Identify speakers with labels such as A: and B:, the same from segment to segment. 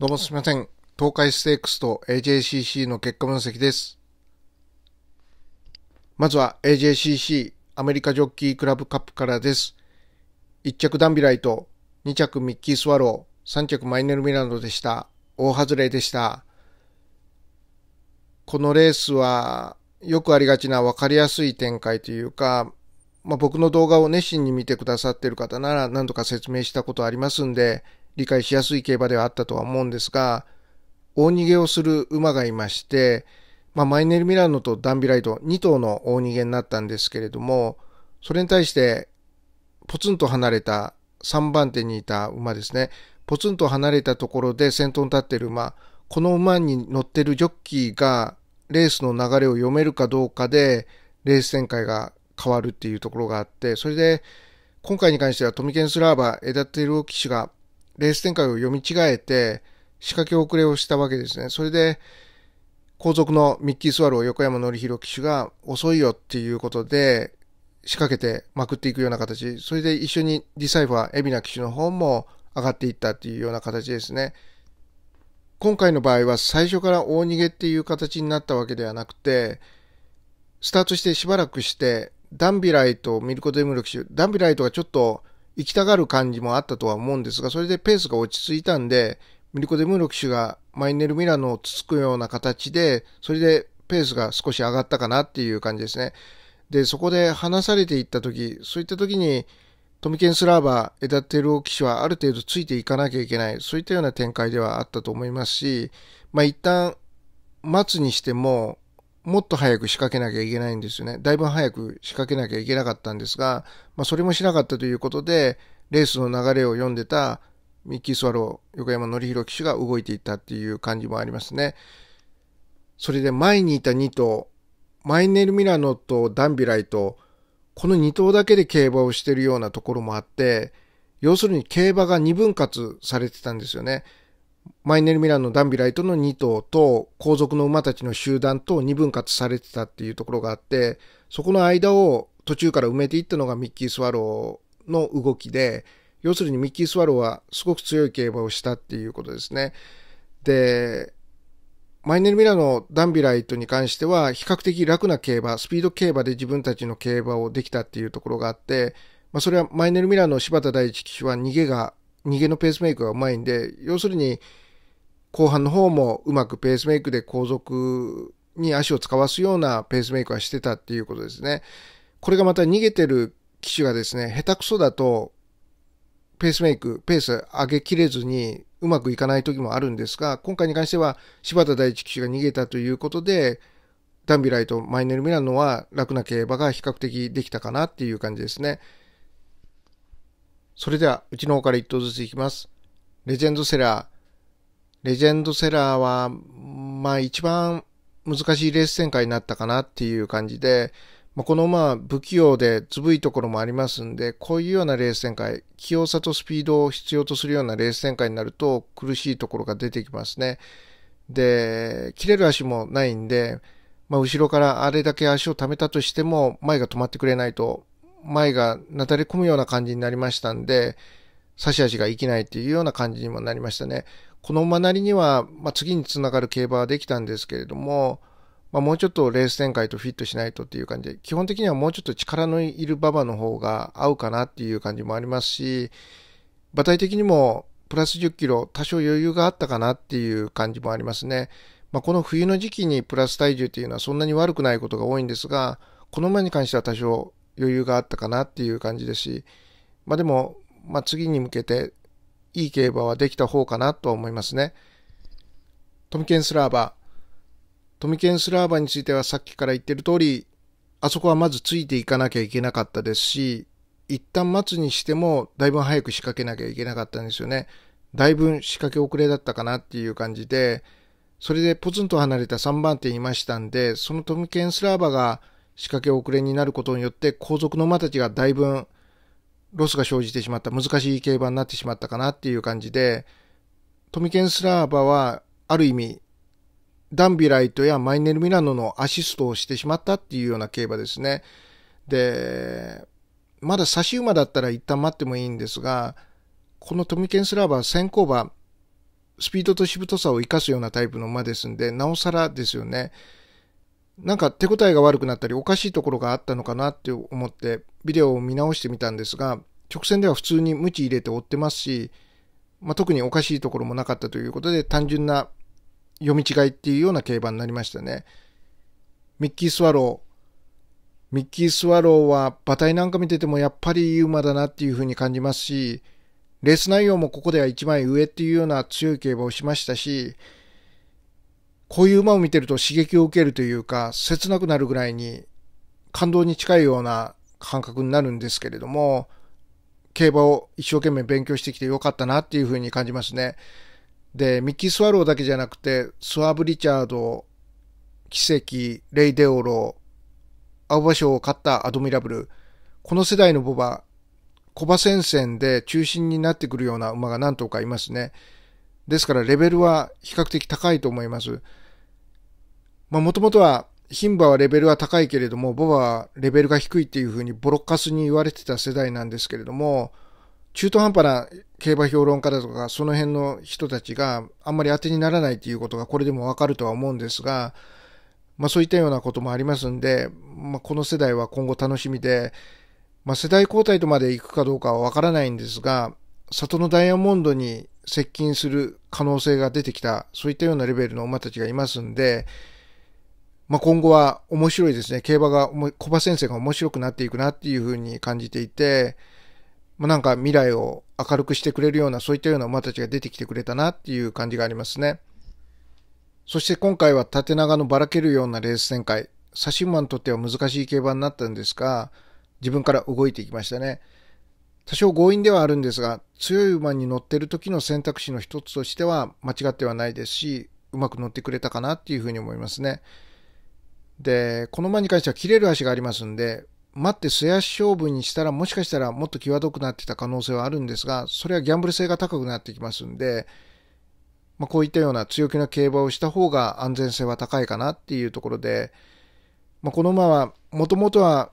A: どうもすみません。東海ステークスと AJCC の結果分析です。まずは AJCC アメリカジョッキークラブカップからです。1着ダンビライト、2着ミッキースワロー、3着マイネルミランドでした。大外れでした。このレースはよくありがちな分かりやすい展開というか、まあ、僕の動画を熱心に見てくださっている方なら何度か説明したことありますんで、理解しやすい競馬ではあったとは思うんですが、大逃げをする馬がいまして、まあ、マイネル・ミラノとダンビライト2頭の大逃げになったんですけれども、それに対してポツンと離れた3番手にいた馬ですね、ポツンと離れたところで先頭に立っている馬、この馬に乗ってるジョッキーがレースの流れを読めるかどうかで、レース展開が変わるっていうところがあって、それで、今回に関してはトミケンスラーバー、エダテルオ騎手がレース展開を読み違えて、仕掛け遅れをしたわけですね。それで、後続のミッキー・スワロー横山典弘騎手が遅いよっていうことで仕掛けてまくっていくような形。それで一緒にディサイファー、海老名騎手の方も上がっていったっていうような形ですね。今回の場合は最初から大逃げっていう形になったわけではなくて、スタートしてしばらくして、ダンビライト、ミルコ・デムル騎手、ダンビライトがちょっと行きたがる感じもあったとは思うんですが、それでペースが落ち着いたんで、ミリコ・デ・ムーロ騎手がマイネル・ミラノをつつくような形で、それでペースが少し上がったかなっていう感じですね。で、そこで離されていった時、そういった時に、トミケンスラーバー、エダテルオ騎手はある程度ついていかなきゃいけない、そういったような展開ではあったと思いますし、まあ一旦待つにしても、もっと早く仕掛けなきゃいけないんですよね。だいぶ早く仕掛けなきゃいけなかったんですが、まあ、それもしなかったということで、レースの流れを読んでたミッキー・スワロー、横山典弘騎手が動いていったっていう感じもありますね。それで前にいた2頭、マイネル・ミラノとダンビライと、この2頭だけで競馬をしてるようなところもあって、要するに競馬が2分割されてたんですよね。マイネル・ミランのダンビライトの2頭と後続の馬たちの集団と2分割されてたっていうところがあって、そこの間を途中から埋めていったのがミッキー・スワローの動きで、要するにミッキー・スワローはすごく強い競馬をしたっていうことですね。で、マイネル・ミラのダンビライトに関しては比較的楽な競馬、スピード競馬で自分たちの競馬をできたっていうところがあって、まあ、それはマイネル・ミラの柴田大一騎手は逃げが逃げのペースメイクがうまいんで、要するに、後半の方もうまくペースメイクで後続に足を使わすようなペースメイクはしてたっていうことですね。これがまた逃げてる機種がですね、下手くそだと、ペースメイク、ペース上げきれずにうまくいかない時もあるんですが、今回に関しては柴田大地騎手が逃げたということで、ダンビライとマイネル・ミラノは楽な競馬が比較的できたかなっていう感じですね。それでは、うちの方から一頭ずついきます。レジェンドセラー。レジェンドセラーは、まあ一番難しいレース展開になったかなっていう感じで、まあ、このまあ不器用でずぶいところもありますんで、こういうようなレース展開、器用さとスピードを必要とするようなレース展開になると苦しいところが出てきますね。で、切れる足もないんで、まあ、後ろからあれだけ足を溜めたとしても前が止まってくれないと前がなだれ込むような感じになりましたんで、差し足がいけないっていうような感じにもなりましたね。この馬なりには、まあ、次につながる競馬はできたんですけれども、まあ、もうちょっとレース展開とフィットしないとっていう感じで、基本的にはもうちょっと力のいる馬場の方が合うかなっていう感じもありますし、馬体的にもプラス10キロ、多少余裕があったかなっていう感じもありますね。まあ、この冬の時期にプラス体重っていうのはそんなに悪くないことが多いんですが、この馬に関しては多少余裕があったかなっていう感じですし、まあでも、まあ次に向けていい競馬はできた方かなとは思いますね。トミケンスラーバー。トミケンスラーバーについてはさっきから言ってる通り、あそこはまずついていかなきゃいけなかったですし、一旦待つにしてもだいぶ早く仕掛けなきゃいけなかったんですよね。だいぶ仕掛け遅れだったかなっていう感じで、それでポツンと離れた3番手いましたんで、そのトミケンスラーバーが仕掛け遅れになることによって後続の馬たちがだいぶロスが生じてしまった、難しい競馬になってしまったかなっていう感じで、トミケンスラーバはある意味、ダンビライトやマイネル・ミラノのアシストをしてしまったっていうような競馬ですね。で、まだ差し馬だったら一旦待ってもいいんですが、このトミケンスラーバは先行馬、スピードとしぶとさを生かすようなタイプの馬ですんで、なおさらですよね。なんか手応えが悪くなったりおかしいところがあったのかなって思ってビデオを見直してみたんですが直線では普通に無知入れて追ってますし、まあ、特におかしいところもなかったということで単純な読み違いっていうような競馬になりましたね。ミッキー・スワロー。ミッキー・スワローは馬体なんか見ててもやっぱりいい馬だなっていうふうに感じますし、レース内容もここでは一枚上っていうような強い競馬をしましたし、こういう馬を見てると刺激を受けるというか、切なくなるぐらいに感動に近いような感覚になるんですけれども、競馬を一生懸命勉強してきてよかったなっていうふうに感じますね。で、ミッキー・スワローだけじゃなくて、スワーブ・リチャード、奇跡、レイ・デオロー、青葉賞を勝ったアドミラブル、この世代のボバ、コバ戦線で中心になってくるような馬が何頭かいますね。ですからレベルは比較的高いと思います。まあもともとは、牝馬はレベルは高いけれども、ボバはレベルが低いっていうふうにボロッカスに言われてた世代なんですけれども、中途半端な競馬評論家だとか、その辺の人たちがあんまり当てにならないっていうことがこれでもわかるとは思うんですが、まあそういったようなこともありますんで、まあこの世代は今後楽しみで、まあ世代交代とまで行くかどうかはわからないんですが、里のダイヤモンドに接近する可能性が出てきた、そういったようなレベルの馬たちがいますんで、まあ、今後は面白いですね。競馬が、小葉先生が面白くなっていくなっていうふうに感じていて、まあ、なんか未来を明るくしてくれるような、そういったような馬たちが出てきてくれたなっていう感じがありますね。そして今回は縦長のばらけるようなレース展開。サシ馬にとっては難しい競馬になったんですが、自分から動いていきましたね。多少強引ではあるんですが、強い馬に乗ってる時の選択肢の一つとしては間違ってはないですし、うまく乗ってくれたかなっていうふうに思いますね。で、この馬に関しては切れる足がありますんで、待って素足勝負にしたらもしかしたらもっと際どくなってた可能性はあるんですが、それはギャンブル性が高くなってきますんで、まあ、こういったような強気な競馬をした方が安全性は高いかなっていうところで、まあ、この馬はもともとは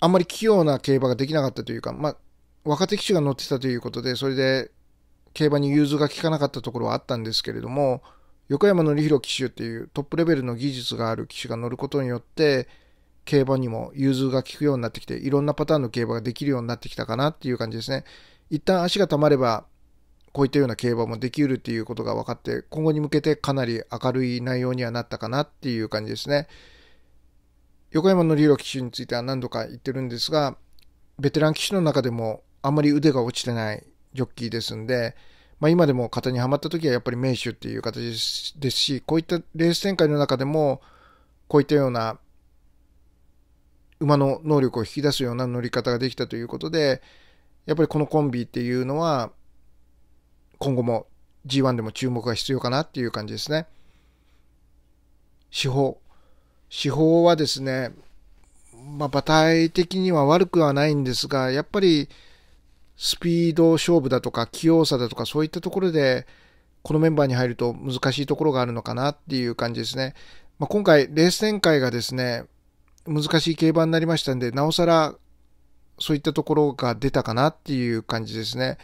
A: あんまり器用な競馬ができなかったというか、まあ、若手騎手が乗ってたということで、それで競馬に融通が利かなかったところはあったんですけれども、横山典弘騎手っていうトップレベルの技術がある騎手が乗ることによって、競馬にも融通が利くようになってきて、いろんなパターンの競馬ができるようになってきたかなっていう感じですね。一旦足が溜まれば、こういったような競馬もできるっていうことが分かって、今後に向けてかなり明るい内容にはなったかなっていう感じですね。横山典弘騎手については何度か言ってるんですが、ベテラン騎手の中でもあまり腕が落ちてないジョッキーですんで、まあ、今でも型にはまった時はやっぱり名手っていう形ですし、こういったレース展開の中でも、こういったような馬の能力を引き出すような乗り方ができたということで、やっぱりこのコンビっていうのは、今後も G1 でも注目が必要かなっていう感じですね。司法。司法はですね、まあ、馬体的には悪くはないんですが、やっぱりスピード勝負だとか器用さだとかそういったところでこのメンバーに入ると難しいところがあるのかなっていう感じですね。まあ、今回レース展開がですね、難しい競馬になりましたんで、なおさらそういったところが出たかなっていう感じですね。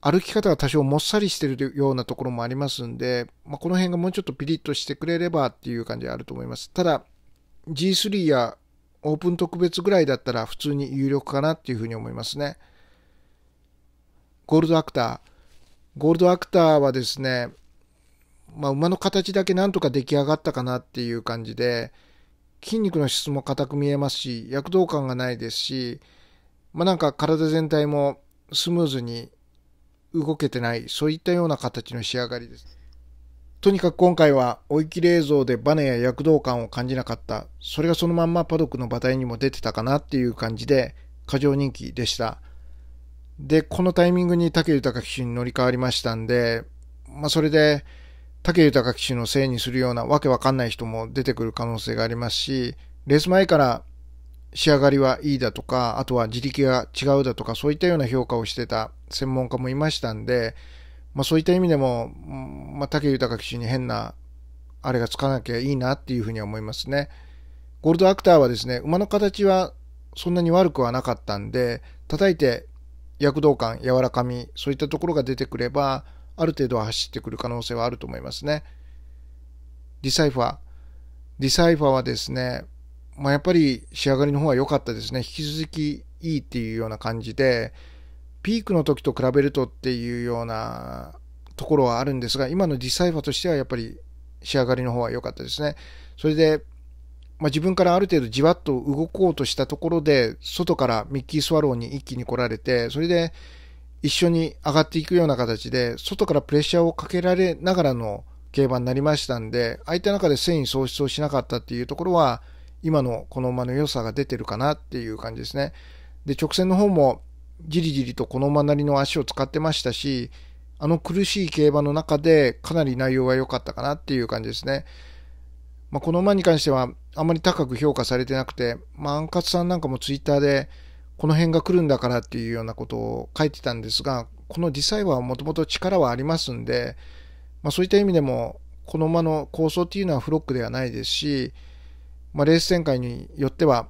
A: 歩き方が多少もっさりしてるようなところもありますんで、まあ、この辺がもうちょっとピリッとしてくれればっていう感じはあると思います。ただ、G3 やオープン特別ぐらいだったら普通に有力かなっていうふうに思いますね。ゴールドアクター。ゴールドアクターはですね、まあ、馬の形だけなんとか出来上がったかなっていう感じで、筋肉の質も硬く見えますし、躍動感がないですし、まあ、なんか体全体もスムーズに動けてない、そういったような形の仕上がりです。とにかく今回は追い切り映像でバネや躍動感を感じなかった。それがそのまんまパドックの馬体にも出てたかなっていう感じで過剰人気でした。で、このタイミングに武豊騎手に乗り換わりましたんで、まあ、それで、武豊騎手のせいにするようなわけわかんない人も出てくる可能性がありますし、レース前から仕上がりはいいだとか、あとは自力が違うだとか、そういったような評価をしてた専門家もいましたんで、まあ、そういった意味でも、まあ、武豊騎手に変なあれがつかなきゃいいなっていうふうには思いますね。ゴールドアクターはですね、馬の形はそんなに悪くはなかったんで、叩いて躍動感、柔らかみ、そういったところが出てくれば、ある程度は走ってくる可能性はあると思いますね。ディサイファー。ディサイファーはですね、まあ、やっぱり仕上がりの方は良かったですね。引き続きいいっていうような感じで、ピークの時と比べるとっていうようなところはあるんですが、今のディサイファーとしてはやっぱり仕上がりの方は良かったですね。それで、まあ、自分からある程度じわっと動こうとしたところで、外からミッキー・スワローに一気に来られて、それで一緒に上がっていくような形で、外からプレッシャーをかけられながらの競馬になりましたんで、ああいった中で戦意喪失をしなかったっていうところは、今のこの馬の良さが出てるかなっていう感じですね。で、直線の方も、じりじりとこの馬なりの足を使ってましたし、あの苦しい競馬の中でかなり内容は良かったかなっていう感じですね。まあ、この馬に関してはあまり高く評価されてなくて、まあ、アンカツさんなんかもツイッターでこの辺が来るんだからっていうようなことを書いてたんですが、このディサイバーはもともと力はありますんで、まあ、そういった意味でも、この馬の構想っていうのはフロックではないですし、まあ、レース展開によっては、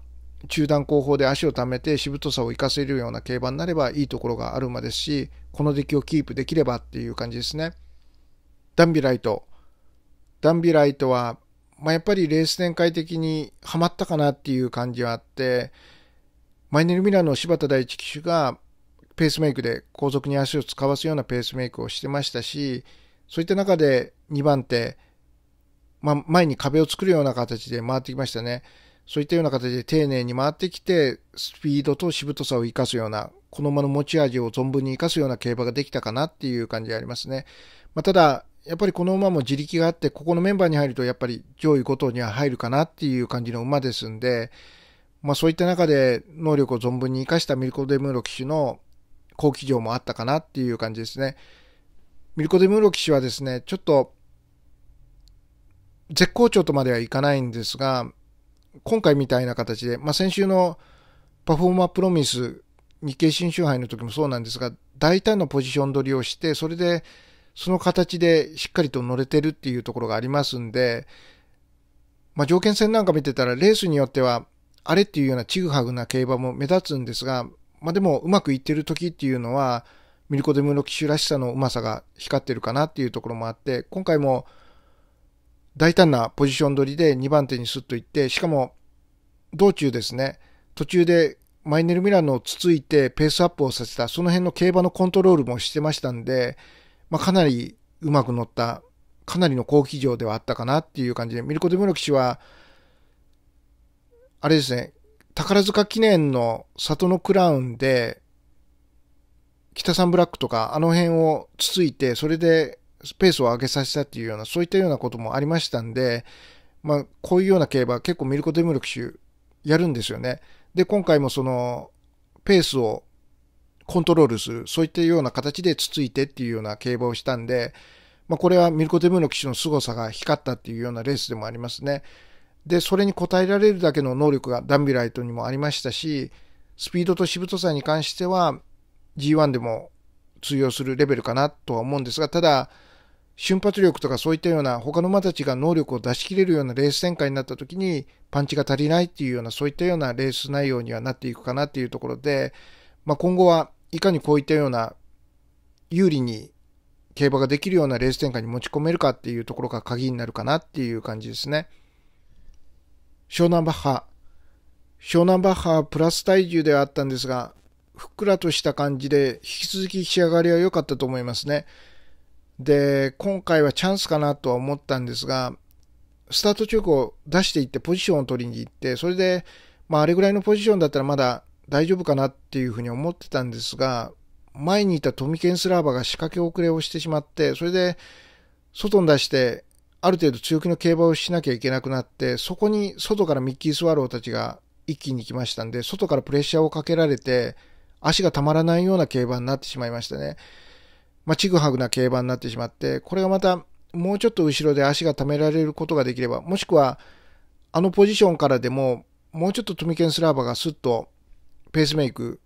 A: 中段後方で足を貯めてしぶとさを生かせるような競馬になればいいところがある馬ですし、この出来をキープできればっていう感じですね。ダンビライト。ダンビライトはまあ、やっぱりレース展開的にはまったかなっていう感じはあって、マイネル・ミラーの柴田大地騎手がペースメイクで後続に足を使わすようなペースメイクをしてましたし、そういった中で2番手、まあ、前に壁を作るような形で回ってきましたね。そういったような形で丁寧に回ってきて、スピードとしぶとさを生かすような、この馬の持ち味を存分に生かすような競馬ができたかなっていう感じがありますね。まあ、ただ、やっぱりこの馬も自力があって、ここのメンバーに入るとやっぱり上位5頭には入るかなっていう感じの馬ですんで、まあそういった中で能力を存分に生かしたミルコ・デムーロ騎手の好騎乗もあったかなっていう感じですね。ミルコ・デムーロ騎手はですね、ちょっと絶好調とまではいかないんですが、今回みたいな形で、まあ先週のパフォーマープロミス日経新春杯の時もそうなんですが、大胆なポジション取りをして、それでその形でしっかりと乗れてるっていうところがありますんで、まあ、条件戦なんか見てたら、レースによっては、あれっていうようなちぐはぐな競馬も目立つんですが、まあ、でもうまくいってる時っていうのは、ミルコ・デムロ騎手らしさのうまさが光ってるかなっていうところもあって、今回も大胆なポジション取りで2番手にスッといって、しかも道中ですね、途中でマイネル・ミラノをつついてペースアップをさせた、その辺の競馬のコントロールもしてましたんで、まあ、かなりうまく乗った、かなりの好機場ではあったかなっていう感じで、ミルコ・デムロク氏は、あれですね、宝塚記念の里のクラウンで、北サンブラックとか、あの辺をつついて、それでペースを上げさせたっていうような、そういったようなこともありましたんで、まあ、こういうような競馬、結構ミルコ・デムロク氏、やるんですよね。で、今回もその、ペースをコントロールする、そういったような形でつついてっていうような競馬をしたんで、まあ、これはミルコ・デムの騎手の凄さが光ったっていうようなレースでもありますね。で、それに応えられるだけの能力がダンビライトにもありましたし、スピードとしぶとさに関しては G1 でも通用するレベルかなとは思うんですが、ただ、瞬発力とかそういったような他の馬たちが能力を出し切れるようなレース展開になった時にパンチが足りないっていうようなそういったようなレース内容にはなっていくかなっていうところで、まあ、今後はいかにこういったような有利に競馬ができるようなレース展開に持ち込めるかっていうところが鍵になるかなっていう感じですね。湘南バッハ。湘南バッハはプラス体重ではあったんですが、ふっくらとした感じで引き続き仕上がりは良かったと思いますね。で、今回はチャンスかなとは思ったんですが、スタート直後出していってポジションを取りに行って、それで、まああれぐらいのポジションだったらまだ大丈夫かなっていうふうに思ってたんですが、前にいたトミケンスラーバが仕掛け遅れをしてしまって、それで外に出して、ある程度強気の競馬をしなきゃいけなくなって、そこに外からミッキー・スワローたちが一気に来ましたんで、外からプレッシャーをかけられて、足がたまらないような競馬になってしまいましたね。まあ、ちぐはぐな競馬になってしまって、これがまたもうちょっと後ろで足が溜められることができれば、もしくは、あのポジションからでも、もうちょっとトミケンスラーバがスッとペースメイク、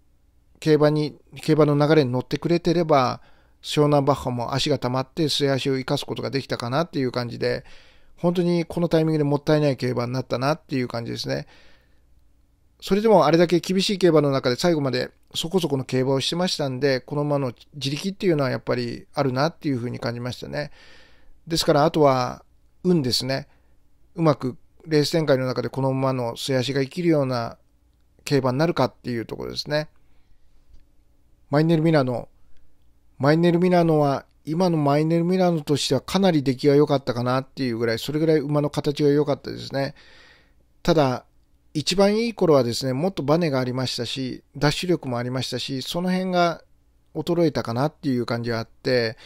A: 競馬に、競馬の流れに乗ってくれてれば、湘南バッハも足が溜まって末足を生かすことができたかなっていう感じで、本当にこのタイミングでもったいない競馬になったなっていう感じですね。それでもあれだけ厳しい競馬の中で最後までそこそこの競馬をしてましたんで、この馬の自力っていうのはやっぱりあるなっていうふうに感じましたね。ですからあとは運ですね。うまくレース展開の中でこの馬の末足が生きるような競馬になるかっていうところですね。マイネル・ミラノ。マイネル・ミラノは今のマイネル・ミラノとしてはかなり出来が良かったかなっていうぐらい、それぐらい馬の形が良かったですね。ただ、一番いい頃はですね、もっとバネがありましたし、ダッシュ力もありましたし、その辺が衰えたかなっていう感じがあって、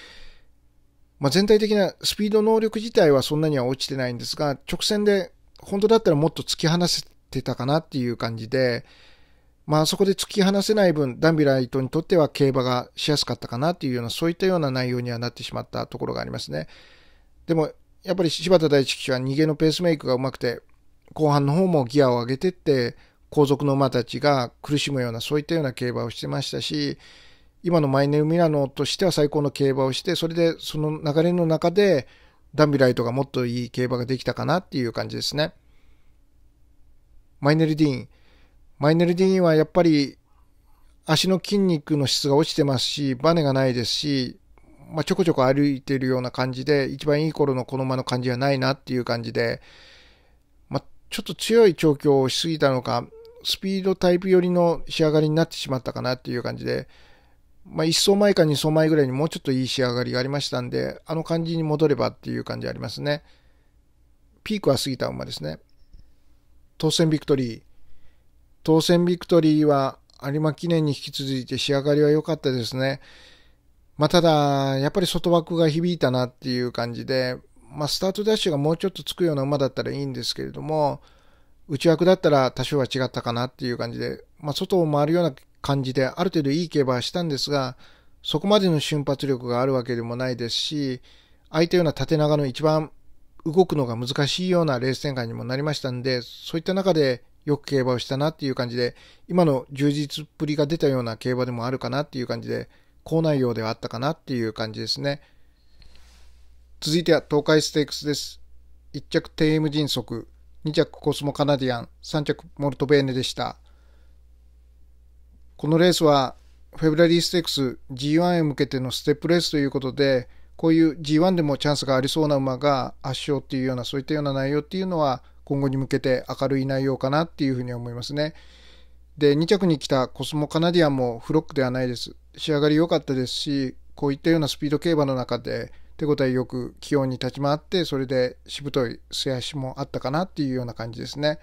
A: まあ、全体的なスピード能力自体はそんなには落ちてないんですが、直線で本当だったらもっと突き放せってたかなっていう感じで、まあそこで突き放せない分、ダンビライトにとっては競馬がしやすかったかなっていうような、そういったような内容にはなってしまったところがありますね。でも、やっぱり柴田大地騎手は逃げのペースメイクがうまくて、後半の方もギアを上げてって、後続の馬たちが苦しむような、そういったような競馬をしてましたし、今のマイネル・ミラノとしては最高の競馬をして、それでその流れの中で、ダンビライトがもっといい競馬ができたかなっていう感じですね。マイネルディーン。マイネルディーンはやっぱり足の筋肉の質が落ちてますし、バネがないですし、まあ、ちょこちょこ歩いてるような感じで、一番いい頃のこの馬の感じはないなっていう感じで、まあ、ちょっと強い調教をしすぎたのか、スピードタイプ寄りの仕上がりになってしまったかなっていう感じで、まあ、1層前か2走前ぐらいにもうちょっといい仕上がりがありましたんで、あの感じに戻ればっていう感じありますね。ピークは過ぎた馬ですね。当選ビクトリー。当選ビクトリーは有馬記念に引き続いて仕上がりは良かったですね。まあ、ただ、やっぱり外枠が響いたなっていう感じで、まあ、スタートダッシュがもうちょっとつくような馬だったらいいんですけれども、内枠だったら多少は違ったかなっていう感じで、まあ、外を回るような感じで、ある程度いい競馬はしたんですが、そこまでの瞬発力があるわけでもないですし、空いたような縦長の一番動くのが難しいようなレース展開にもなりましたんで、そういった中でよく競馬をしたなっていう感じで、今の充実っぷりが出たような競馬でもあるかなっていう感じで、好内容ではあったかなっていう感じですね。続いては東海ステークスです。1着テイム迅速、2着コスモカナディアン、3着モルトベーネでした。このレースはフェブラリーステークス G1 へ向けてのステップレースということで、こういう G1 でもチャンスがありそうな馬が圧勝っていうような、そういったような内容っていうのは、今後に向けて明るい内容かなっていうふうに思いますね。で、2着に来たコスモカナディアンもフロックではないです。仕上がり良かったですし、こういったようなスピード競馬の中で手応えよく気温に立ち回って、それでしぶとい末足もあったかなっていうような感じですね。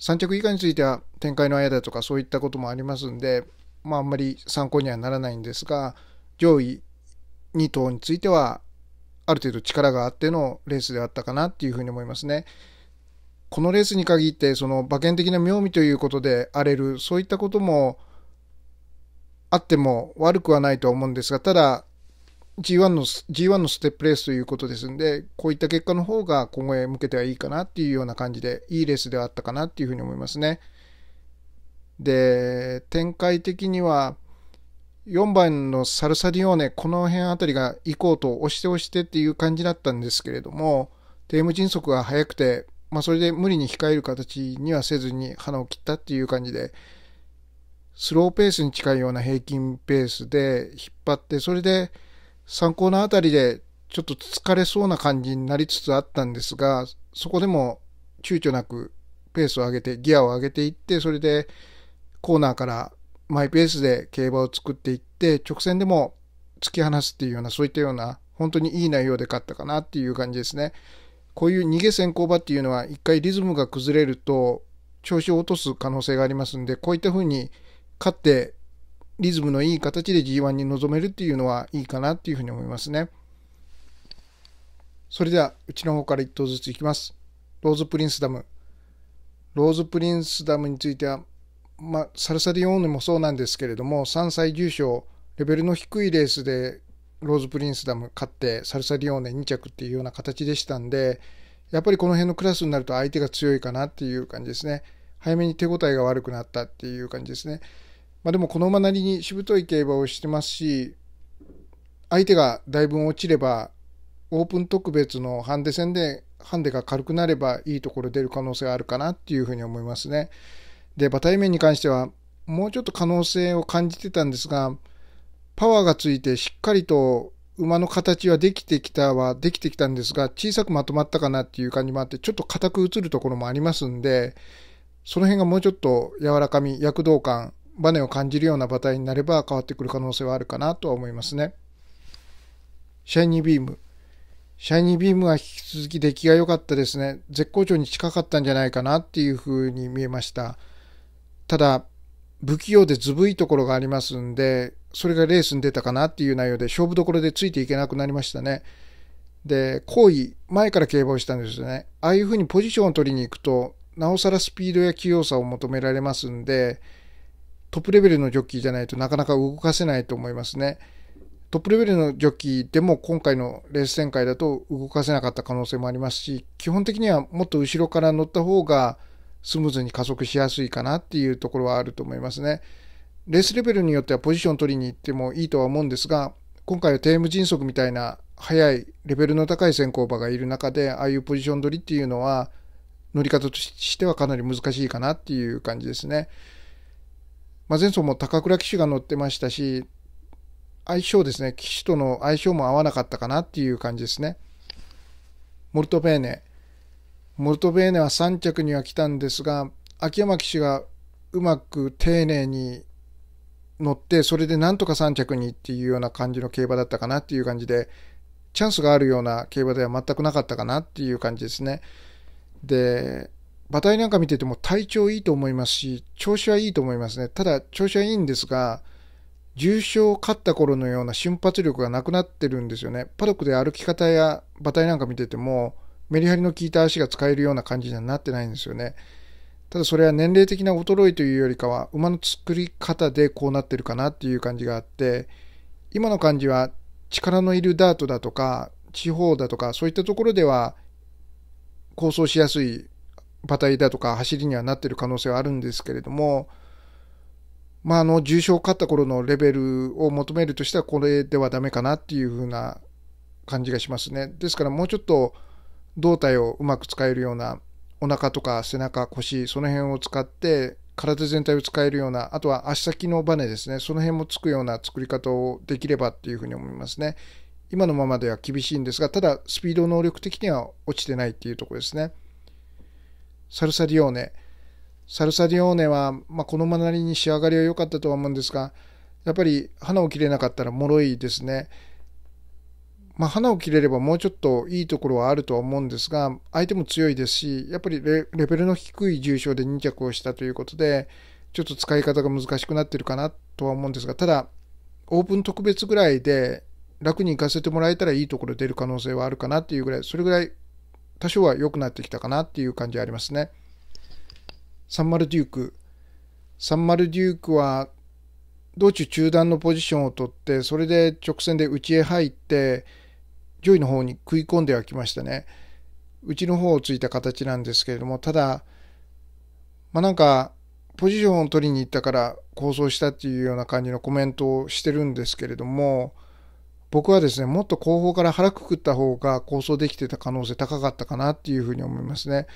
A: 3着以下については展開のあやだとかそういったこともありますんで、まああんまり参考にはならないんですが、上位2頭については、ある程度力があってのレースであったかなっていうふうに思いますね。このレースに限って、その馬券的な妙味ということで荒れる、そういったこともあっても悪くはないとは思うんですが、ただ、G1 の、G1 のステップレースということですんで、こういった結果の方が今後へ向けてはいいかなっていうような感じで、いいレースではあったかなっていうふうに思いますね。で、展開的には、4番のサルサディオーネ、この辺あたりが行こうと押して押してっていう感じだったんですけれども、テーム迅速が速くて、まあそれで無理に控える形にはせずに花を切ったっていう感じで、スローペースに近いような平均ペースで引っ張って、それで参考のあたりでちょっと疲れそうな感じになりつつあったんですが、そこでも躊躇なくペースを上げて、ギアを上げていって、それでコーナーからマイペースで競馬を作っていって、直線でも突き放すっていうような、そういったような、本当にいい内容で勝ったかなっていう感じですね。こういう逃げ先行馬っていうのは、一回リズムが崩れると、調子を落とす可能性がありますんで、こういった風に勝って、リズムのいい形で G1 に臨めるっていうのはいいかなっていうふうに思いますね。それでは、うちの方から1頭ずついきます。ローズプリンスダム。ローズプリンスダムについては、まあ、サルサディオーネもそうなんですけれども、3歳重賞、レベルの低いレースでローズプリンスダム勝って、サルサディオーネ2着っていうような形でしたんで、やっぱりこの辺のクラスになると相手が強いかなっていう感じですね。早めに手応えが悪くなったっていう感じですね。まあ、でもこの馬なりにしぶとい競馬をしてますし、相手がだいぶ落ちれば、オープン特別のハンデ戦でハンデが軽くなればいいところ出る可能性があるかなっていうふうに思いますね。で、馬体面に関しては、もうちょっと可能性を感じてたんですが、パワーがついてしっかりと馬の形はできてきたはできてきたんですが、小さくまとまったかなっていう感じもあって、ちょっと硬く映るところもありますんで、その辺がもうちょっと柔らかみ、躍動感、バネを感じるような馬体になれば変わってくる可能性はあるかなとは思いますね。シャイニービーム。シャイニービームは引き続き出来が良かったですね。絶好調に近かったんじゃないかなっていうふうに見えました。ただ、不器用でずぶいところがありますんで、それがレースに出たかなっていう内容で、勝負どころでついていけなくなりましたね。で、好意、前から競馬をしたんですよね。ああいうふうにポジションを取りに行くと、なおさらスピードや器用さを求められますんで、トップレベルのジョッキーじゃないとなかなか動かせないと思いますね。トップレベルのジョッキーでも今回のレース展開だと動かせなかった可能性もありますし、基本的にはもっと後ろから乗った方が、スムーズに加速しやすいかなっていうところはあると思いますね。レースレベルによってはポジション取りに行ってもいいとは思うんですが、今回はテーム迅速みたいな速いレベルの高い先行馬がいる中で、ああいうポジション取りっていうのは乗り方としてはかなり難しいかなっていう感じですね。まあ、前走も高倉騎手が乗ってましたし、相性ですね、騎手との相性も合わなかったかなっていう感じですね。モルトベーネ、モルトベーネは3着には来たんですが、秋山騎手がうまく丁寧に乗って、それでなんとか3着にっていうような感じの競馬だったかなっていう感じで、チャンスがあるような競馬では全くなかったかなっていう感じですね。で、馬体なんか見てても体調いいと思いますし、調子はいいと思いますね。ただ、調子はいいんですが、重症を勝った頃のような瞬発力がなくなってるんですよね。パドックで歩き方や馬体なんか見てても、メリハリの効いた足が使えるような感じにはなってないんですよね。ただそれは年齢的な衰えというよりかは、馬の作り方でこうなってるかなっていう感じがあって、今の感じは力のいるダートだとか、地方だとか、そういったところでは、構想しやすい馬体だとか走りにはなってる可能性はあるんですけれども、まあ、あの、重症を勝った頃のレベルを求めるとしたら、これではダメかなっていう風な感じがしますね。ですから、もうちょっと、胴体をうまく使えるようなお腹とか背中腰その辺を使って体全体を使えるようなあとは足先のバネですねその辺もつくような作り方をできればっていうふうに思いますね今のままでは厳しいんですがただスピード能力的には落ちてないっていうとこですねサルサディオーネサルサディオーネは、まあ、このまなりに仕上がりは良かったとは思うんですがやっぱり花を切れなかったら脆いですねまあ、花を切れればもうちょっといいところはあるとは思うんですが、相手も強いですし、やっぱりレベルの低い重傷で2着をしたということで、ちょっと使い方が難しくなってるかなとは思うんですが、ただ、オープン特別ぐらいで楽に行かせてもらえたらいいところ出る可能性はあるかなっていうぐらい、それぐらい多少は良くなってきたかなっていう感じありますね。サンマルデューク。サンマルデュークは道中中段のポジションを取って、それで直線で内へ入って、上位の方に食い込んではきましたね。うちの方をついた形なんですけれども、ただ、まあなんか、ポジションを取りに行ったから構想したっていうような感じのコメントをしてるんですけれども、僕はですね、もっと後方から腹くくった方が構想できてた可能性高かったかなっていうふうに思いますね。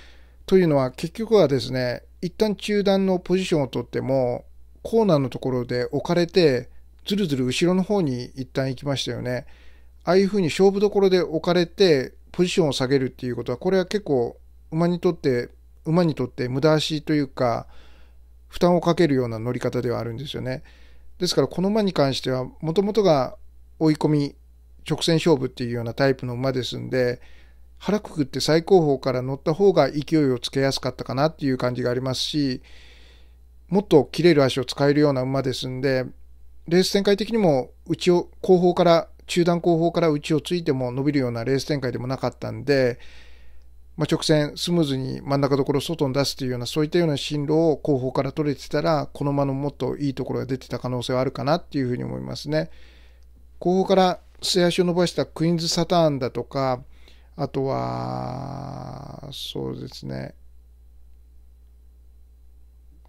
A: というのは結局はですね、一旦中段のポジションを取っても、コーナーのところで置かれて、ずるずる後ろの方に一旦行きましたよね。ああいうふうに勝負どころで置かれて、ポジションを下げるっていうことは、これは結構、馬にとって、馬にとって無駄足というか、負担をかけるような乗り方ではあるんですよね。ですから、この馬に関しては、もともとが追い込み、直線勝負っていうようなタイプの馬ですんで、腹くくって最高峰から乗った方が勢いをつけやすかったかなっていう感じがありますし、もっと切れる足を使えるような馬ですんで、レース展開的にも、うを後方から中段後方から内をついても伸びるようなレース展開でもなかったんで、まあ、直線スムーズに真ん中どころ外に出すというようなそういったような進路を後方から取れてたらこの間のもっといいところが出てた可能性はあるかなっていうふうに思いますね。後方から末足を伸ばしたクイーンズ・サターンだとかあとはそうですね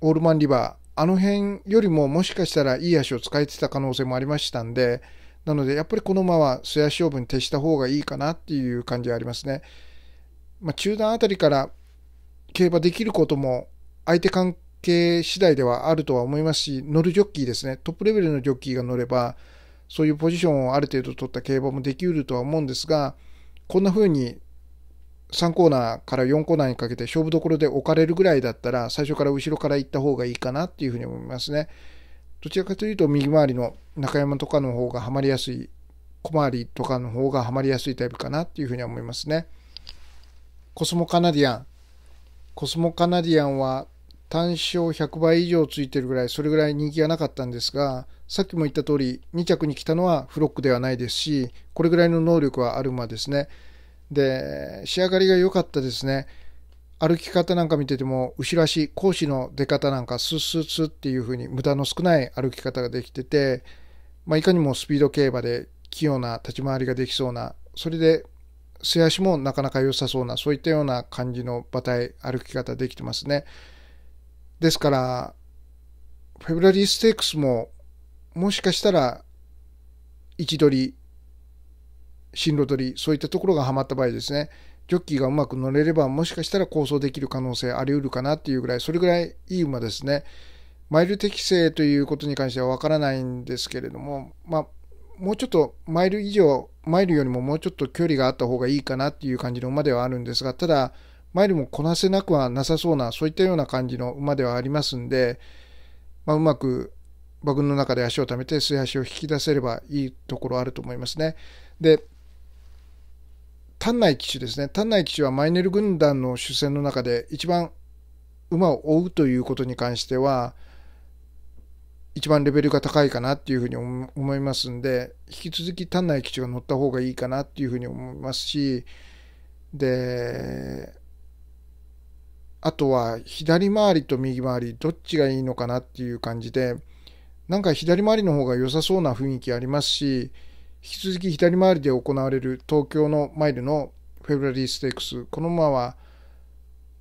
A: オールマン・リバーあの辺よりももしかしたらいい足を使えてた可能性もありましたんで、なので、やっぱりこの馬は素足勝負に徹した方がいいかなっていう感じはありますね。まあ、中段あたりから競馬できることも相手関係次第ではあるとは思いますし、乗るジョッキーですね。トップレベルのジョッキーが乗れば、そういうポジションをある程度取った競馬もできるとは思うんですが、こんな風に3コーナーから4コーナーにかけて勝負どころで置かれるぐらいだったら、最初から後ろから行った方がいいかなっていうふうに思いますね。どちらかというと右回りの中山とかの方がハマりやすい、小回りとかの方がハマりやすいタイプかなっていうふうには思いますね。コスモカナディアン。コスモカナディアンは単勝100倍以上ついてるぐらい、それぐらい人気がなかったんですが、さっきも言った通り、2着に来たのはフロックではないですし、これぐらいの能力はある馬ですね。で、仕上がりが良かったですね。歩き方なんか見てても、後ろ足、講師の出方なんか、スッスッスッっていう風に無駄の少ない歩き方ができてて、まあ、いかにもスピード競馬で器用な立ち回りができそうな、それで、素足もなかなか良さそうな、そういったような感じの馬体、歩き方できてますね。ですから、フェブラリーステークスも、もしかしたら、位置取り、進路取り、そういったところがハマった場合ですね、ジョッキーがうまく乗れれば、もしかしたら構想できる可能性あり得るかなっていうぐらい、それぐらいいい馬ですね。マイル適正ということに関してはわからないんですけれども、まあ、もうちょっとマイル以上、マイルよりももうちょっと距離があった方がいいかなっていう感じの馬ではあるんですが、ただ、マイルもこなせなくはなさそうな、そういったような感じの馬ではありますんで、まあ、うまく馬群の中で足を貯めて、末足を引き出せればいいところあると思いますね。で、丹内騎手ですね。丹内騎手はマイネル軍団の主戦の中で一番馬を追うということに関しては、一番レベルが高いかなっていうふうに思いますんで、引き続き丹内騎手が乗った方がいいかなっていうふうに思いますし、で、あとは左回りと右回り、どっちがいいのかなっていう感じで、なんか左回りの方が良さそうな雰囲気ありますし、引き続き左回りで行われる東京のマイルのフェブラリーステークス、この馬は、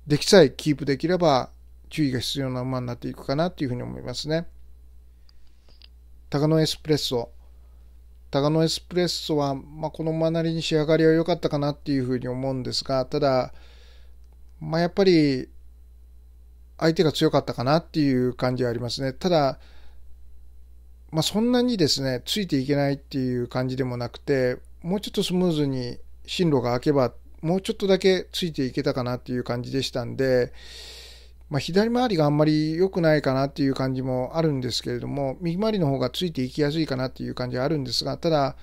A: できさえキープできれば注意が必要な馬になっていくかなというふうに思いますね。ガノエスプレッソ。ガノエスプレッソは、まあ、この馬なりに仕上がりは良かったかなっていうふうに思うんですが、ただ、まあ、やっぱり相手が強かったかなっていう感じはありますね。ただ、まあ、そんなにですね、ついていけないっていう感じでもなくて、もうちょっとスムーズに進路が開けば、もうちょっとだけついていけたかなっていう感じでしたんで、まあ、左回りがあんまり良くないかなっていう感じもあるんですけれども、右回りの方がついていきやすいかなっていう感じはあるんですが、ただ、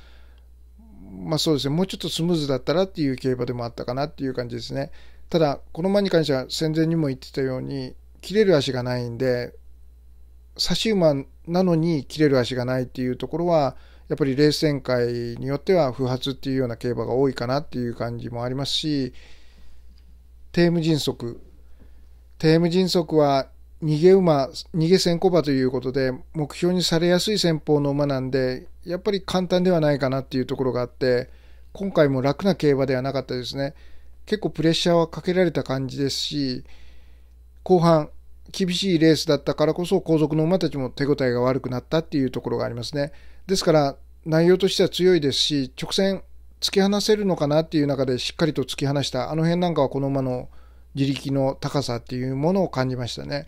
A: まあそうですね、もうちょっとスムーズだったらっていう競馬でもあったかなっていう感じですね。ただ、この馬に関しては戦前にも言ってたように、切れる足がないんで、差し馬なのに切れる足がないっていうところは、やっぱりレース展開によっては不発っていうような競馬が多いかなっていう感じもありますし、テーム迅速。テーム迅速は逃げ馬、逃げ先行馬ということで、目標にされやすい戦法の馬なんで、やっぱり簡単ではないかなっていうところがあって、今回も楽な競馬ではなかったですね。結構プレッシャーはかけられた感じですし、後半、厳しいレースだったからこそ後続の馬たちも手応えが悪くなったっていうところがありますね。ですから内容としては強いですし直線突き放せるのかなっていう中でしっかりと突き放したあの辺なんかはこの馬の自力の高さっていうものを感じましたね。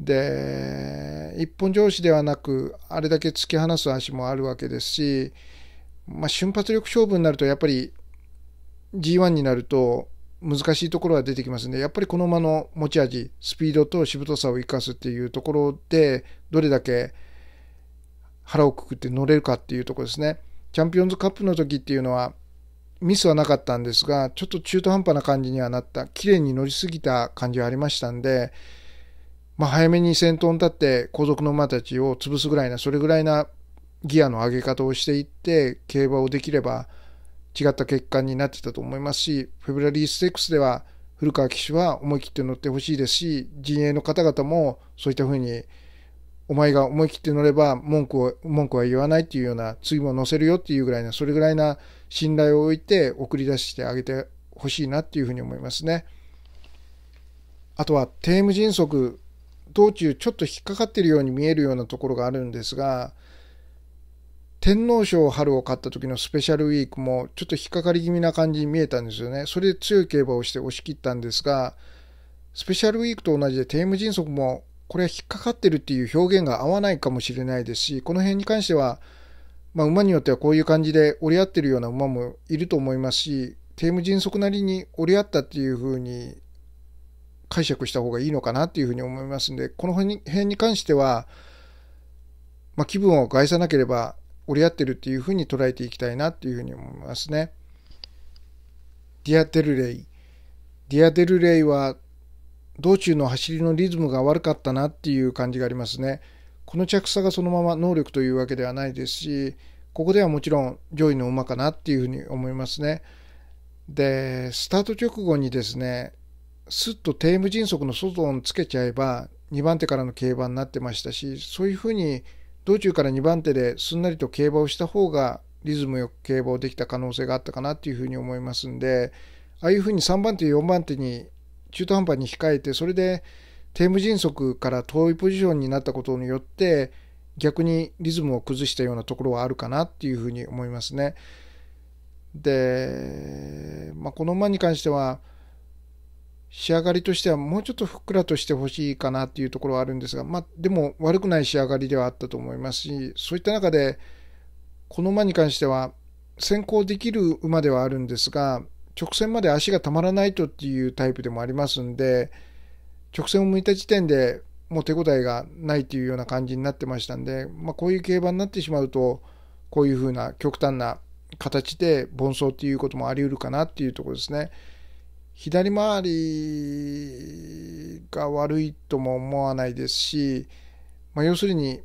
A: で一本上司ではなくあれだけ突き放す足もあるわけですし、まあ、瞬発力勝負になるとやっぱり G1 になると難しいところは出てきますね。やっぱりこの馬の持ち味、スピードとしぶとさを生かすっていうところで、どれだけ腹をくくって乗れるかっていうところですね。チャンピオンズカップの時っていうのは、ミスはなかったんですが、ちょっと中途半端な感じにはなった、綺麗に乗りすぎた感じはありましたんで、まあ、早めに先頭に立って後続の馬たちを潰すぐらいな、それぐらいなギアの上げ方をしていって、競馬をできれば、違った結果になってたと思いますし、フェブラリーステークスでは古川騎手は思い切って乗ってほしいですし、陣営の方々もそういったふうに、お前が思い切って乗れば文句を、文句は言わないっていうような、次も乗せるよっていうぐらいな、それぐらいな信頼を置いて送り出してあげてほしいなっていうふうに思いますね。あとは、テーム迅速、道中ちょっと引っかかってるように見えるようなところがあるんですが、天皇賞春を買った時のスペシャルウィークもちょっと引っかかり気味な感じに見えたんですよね。それで強い競馬をして押し切ったんですが、スペシャルウィークと同じでテイム迅速もこれは引っかかってるっていう表現が合わないかもしれないですし、この辺に関しては、まあ、馬によってはこういう感じで折り合ってるような馬もいると思いますし、テイム迅速なりに折り合ったっていう風に解釈した方がいいのかなっていうふうに思いますんで、この辺に関しては、まあ、気分を害さなければ折り合ってるっていうふうに捉えていきたいなっていうふうに思いますね。ディア・デルレイ。ディア・デルレイは道中の走りのリズムが悪かったなっていう感じがありますね。この着差がそのまま能力というわけではないですし、ここではもちろん上位の馬かなっていうふうに思いますね。で、スタート直後にですね、すっとテーム迅速の外をつけちゃえば、2番手からの競馬になってましたし、そういうふうに道中から2番手ですんなりと競馬をした方がリズムよく競馬をできた可能性があったかなっていうふうに思いますんで、ああいうふうに3番手、4番手に中途半端に控えて、それでテーム迅速から遠いポジションになったことによって、逆にリズムを崩したようなところはあるかなっていうふうに思いますね。で、まあ、この馬に関しては、仕上がりとしてはもうちょっとふっくらとしてほしいかなっていうところはあるんですが、まあ、でも悪くない仕上がりではあったと思いますし、そういった中で、この馬に関しては、先行できる馬ではあるんですが、直線まで足がたまらないとっていうタイプでもありますんで、直線を向いた時点でもう手応えがないというような感じになってましたんで、まあ、こういう競馬になってしまうと、こういうふうな極端な形で凡走っていうこともあり得るかなっていうところですね。左回りが悪いとも思わないですし、まあ、要するに、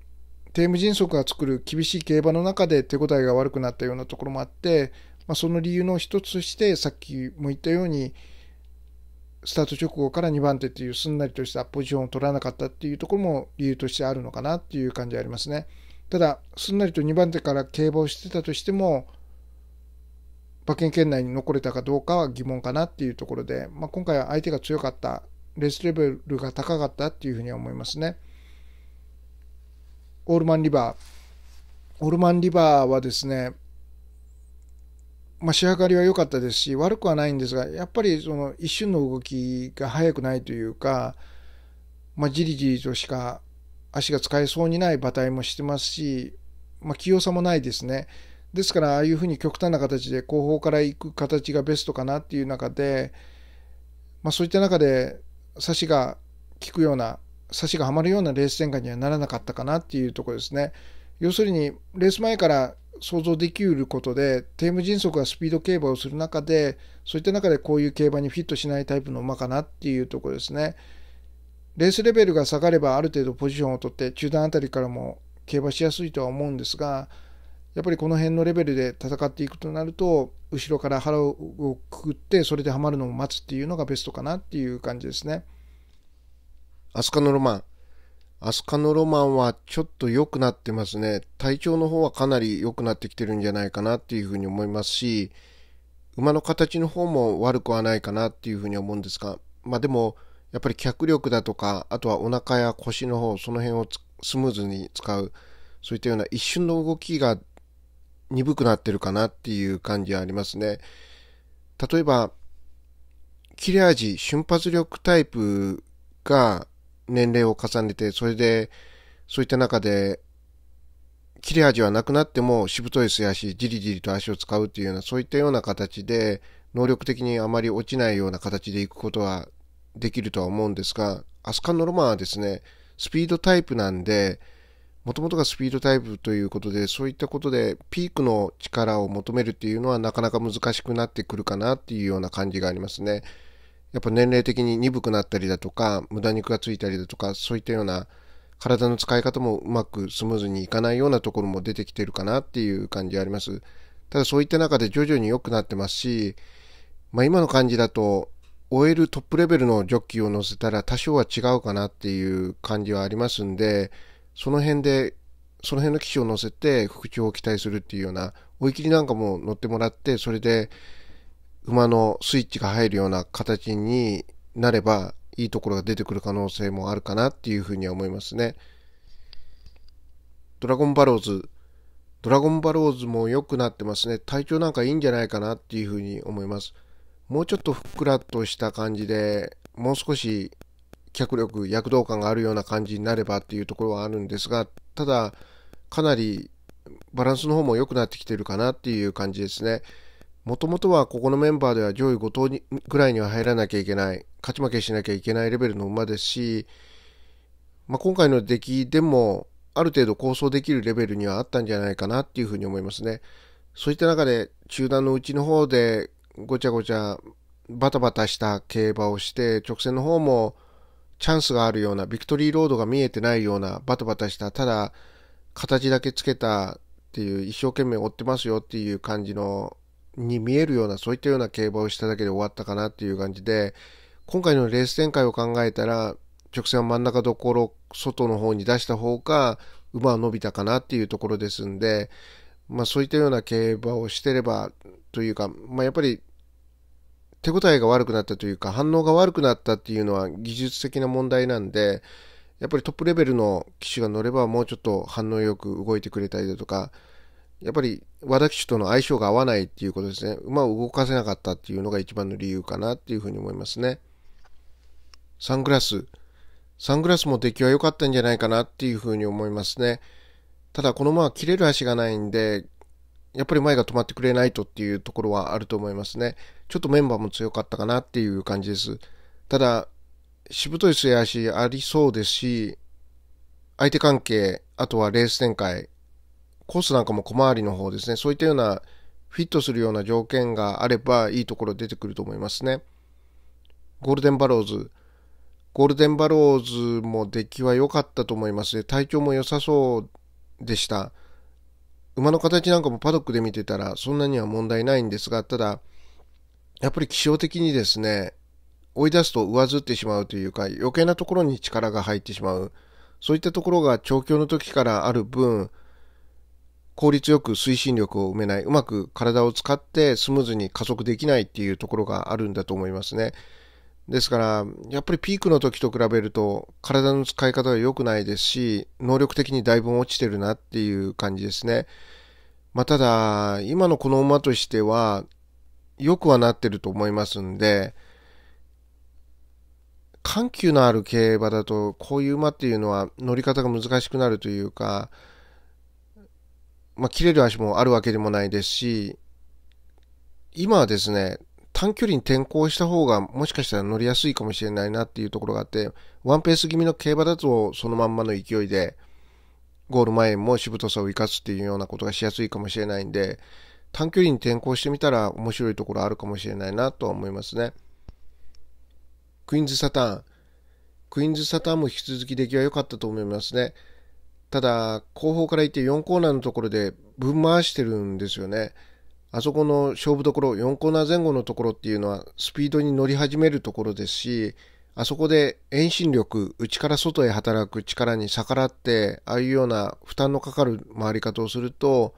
A: テーム迅速が作る厳しい競馬の中で手応えが悪くなったようなところもあって、まあ、その理由の一つとして、さっきも言ったように、スタート直後から2番手っていうすんなりとしたポジションを取らなかったっていうところも理由としてあるのかなっていう感じはありますね。ただ、すんなりと2番手から競馬をしてたとしても、馬券圏内に残れたかどうかは疑問かなっていうところで、まあ、今回は相手が強かった、レースレベルが高かったっていうふうに思いますね。オールマンリバー。オールマンリバーはですね、まあ、仕上がりは良かったですし、悪くはないんですが、やっぱりその一瞬の動きが速くないというか、まあ、じりじりとしか足が使えそうにない馬体もしてますし、まあ、器用さもないですね。ですからああいうふうに極端な形で後方から行く形がベストかなっていう中で、まあ、そういった中で差しが効くような差しがはまるようなレース展開にはならなかったかなっていうところですね。要するにレース前から想像できうることでテーム迅速がスピード競馬をする中でそういった中でこういう競馬にフィットしないタイプの馬かなっていうところですね。レースレベルが下がればある程度ポジションを取って中段あたりからも競馬しやすいとは思うんですがやっぱりこの辺のレベルで戦っていくとなると、後ろから腹をくくって、それでハマるのを待つっていうのがベストかなっていう感じですね。アスカのロマン。アスカのロマンはちょっと良くなってますね。体調の方はかなり良くなってきてるんじゃないかなっていうふうに思いますし、馬の形の方も悪くはないかなっていうふうに思うんですが、まあでも、やっぱり脚力だとか、あとはお腹や腰の方、その辺をスムーズに使う、そういったような一瞬の動きが鈍くなってるかなっていう感じはありますね。例えば、切れ味、瞬発力タイプが年齢を重ねて、それで、そういった中で、切れ味はなくなっても、しぶとい素足、じりじりと足を使うっていうような、そういったような形で、能力的にあまり落ちないような形でいくことはできるとは思うんですが、アスカンのロマンはですね、スピードタイプなんで、もともとがスピードタイプということで、そういったことでピークの力を求めるっていうのはなかなか難しくなってくるかなっていうような感じがありますね。やっぱ年齢的に鈍くなったりだとか、無駄肉がついたりだとか、そういったような体の使い方もうまくスムーズにいかないようなところも出てきてるかなっていう感じあります。ただそういった中で徐々に良くなってますし、まあ今の感じだと、終えるトップレベルのジョッキーを乗せたら多少は違うかなっていう感じはありますんで、その辺で、その辺の機種を乗せて復調を期待するっていうような、追い切りなんかも乗ってもらって、それで馬のスイッチが入るような形になれば、いいところが出てくる可能性もあるかなっていうふうには思いますね。ドラゴンバローズ、ドラゴンバローズも良くなってますね。体調なんかいいんじゃないかなっていうふうに思います。もうちょっとふっくらとした感じで、もう少し脚力、躍動感があるような感じになればっていうところはあるんですが、ただ、かなりバランスの方も良くなってきてるかなっていう感じですね。もともとはここのメンバーでは上位5頭にぐらいには入らなきゃいけない、勝ち負けしなきゃいけないレベルの馬ですし、まあ、今回の出来でもある程度構想できるレベルにはあったんじゃないかなっていうふうに思いますね。そういった中で中段のうちの方でごちゃごちゃバタバタした競馬をして直線の方もチャンスがあるような、ビクトリーロードが見えてないような、バタバタした、ただ、形だけつけたっていう、一生懸命追ってますよっていう感じの、に見えるような、そういったような競馬をしただけで終わったかなっていう感じで、今回のレース展開を考えたら、直線は真ん中どころ、外の方に出した方が、馬は伸びたかなっていうところですんで、まあそういったような競馬をしてれば、というか、まあやっぱり手応えが悪くなったというか反応が悪くなったっていうのは技術的な問題なんでやっぱりトップレベルの機種が乗ればもうちょっと反応よく動いてくれたりだとかやっぱり和田機種との相性が合わないっていうことですね馬を動かせなかったっていうのが一番の理由かなっていうふうに思いますねサングラスサングラスも出来は良かったんじゃないかなっていうふうに思いますねただこの馬は切れる足がないんでやっぱり前が止まってくれないとっていうところはあると思いますね。ちょっとメンバーも強かったかなっていう感じです。ただ、しぶとい末足ありそうですし、相手関係、あとはレース展開、コースなんかも小回りの方ですね、そういったようなフィットするような条件があればいいところ出てくると思いますね。ゴールデンバローズ。ゴールデンバローズも出来は良かったと思いますね。体調も良さそうでした。馬の形なんかもパドックで見てたらそんなには問題ないんですが、ただ、やっぱり気象的にですね、追い出すと上ずってしまうというか、余計なところに力が入ってしまう。そういったところが調教の時からある分、効率よく推進力を埋めない、うまく体を使ってスムーズに加速できないっていうところがあるんだと思いますね。ですから、やっぱりピークの時と比べると、体の使い方が良くないですし、能力的にだいぶ落ちてるなっていう感じですね。まあ、ただ、今のこの馬としては、良くはなってると思いますんで、緩急のある競馬だと、こういう馬っていうのは乗り方が難しくなるというか、まあ、切れる足もあるわけでもないですし、今はですね、短距離に転向した方がもしかしたら乗りやすいかもしれないなっていうところがあって、ワンペース気味の競馬だとそのまんまの勢いで、ゴール前もしぶとさを生かすっていうようなことがしやすいかもしれないんで、短距離に転向してみたら面白いところあるかもしれないなとは思いますね。クイーンズサターン。クイーンズサターンも引き続き出来は良かったと思いますね。ただ、後方から行って4コーナーのところで分回してるんですよね。あそこの勝負どころ、4コーナー前後のところっていうのはスピードに乗り始めるところですし、あそこで遠心力、内から外へ働く力に逆らって、ああいうような負担のかかる回り方をすると、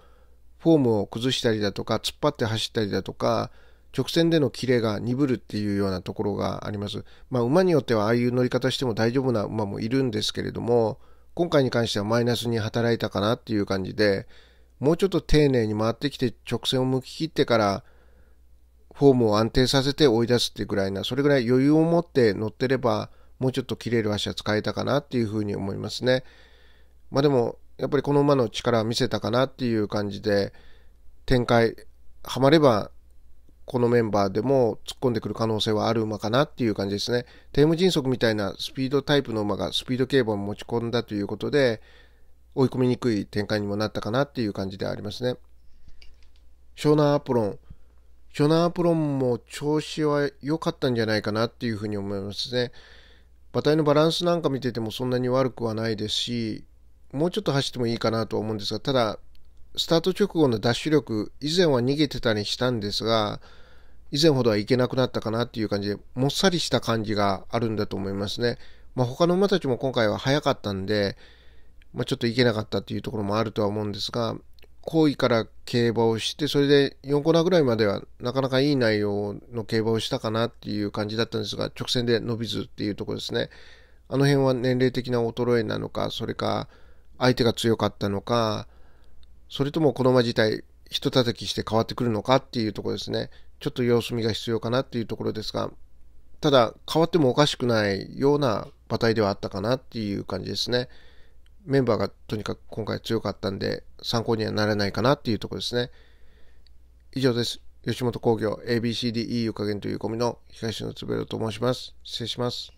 A: フォームを崩したりだとか、突っ張って走ったりだとか、直線でのキレが鈍るっていうようなところがあります。まあ、馬によってはああいう乗り方しても大丈夫な馬もいるんですけれども、今回に関してはマイナスに働いたかなっていう感じで、もうちょっと丁寧に回ってきて直線を向き切ってから、フォームを安定させて追い出すってぐらいな、それぐらい余裕を持って乗ってれば、もうちょっと切れる足は使えたかなっていうふうに思いますね。まあでも、やっぱりこの馬の力は見せたかなっていう感じで、展開、はまれば、このメンバーでも突っ込んでくる可能性はある馬かなっていう感じですね。テーム迅速みたいなスピードタイプの馬がスピード競馬を持ち込んだということで、追い込みにくい展開にもなったかなっていう感じでありますね。湘南アポロン。湘南アポロンも調子は良かったんじゃないかなっていうふうに思いますね。馬体のバランスなんか見ててもそんなに悪くはないですし、もうちょっと走ってもいいかなと思うんですが、ただ、スタート直後のダッシュ力、以前は逃げてたりしたんですが、以前ほどはいけなくなったかなっていう感じで、もっさりした感じがあるんだと思いますね。まあ、他の馬たちも今回は早かったんで、まあ、ちょっといけなかったっていうところもあるとは思うんですが、好意から競馬をして、それで4コーナーぐらいまではなかなかいい内容の競馬をしたかなっていう感じだったんですが、直線で伸びずっていうところですね。あの辺は年齢的な衰えなのか、それか、相手が強かったのか、それともこの間自体、ひと叩きして変わってくるのかっていうところですね。ちょっと様子見が必要かなっていうところですが、ただ変わってもおかしくないような馬体ではあったかなっていう感じですね。メンバーがとにかく今回強かったんで参考にはならないかなっていうところですね。以上です。吉本興業 ABCDEU 加減というコミの東野つぶろと申します。失礼します。